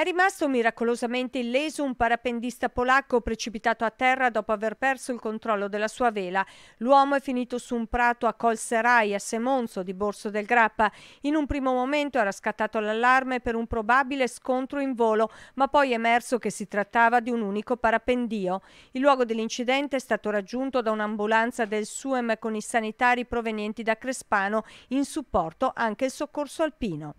È rimasto miracolosamente illeso un parapendista polacco precipitato a terra dopo aver perso il controllo della sua vela. L'uomo è finito su un prato a Colserai, a Semonzo, di Borso del Grappa. In un primo momento era scattato l'allarme per un probabile scontro in volo, ma poi è emerso che si trattava di un unico parapendio. Il luogo dell'incidente è stato raggiunto da un'ambulanza del SUEM con i sanitari provenienti da Crespano, in supporto anche il soccorso alpino.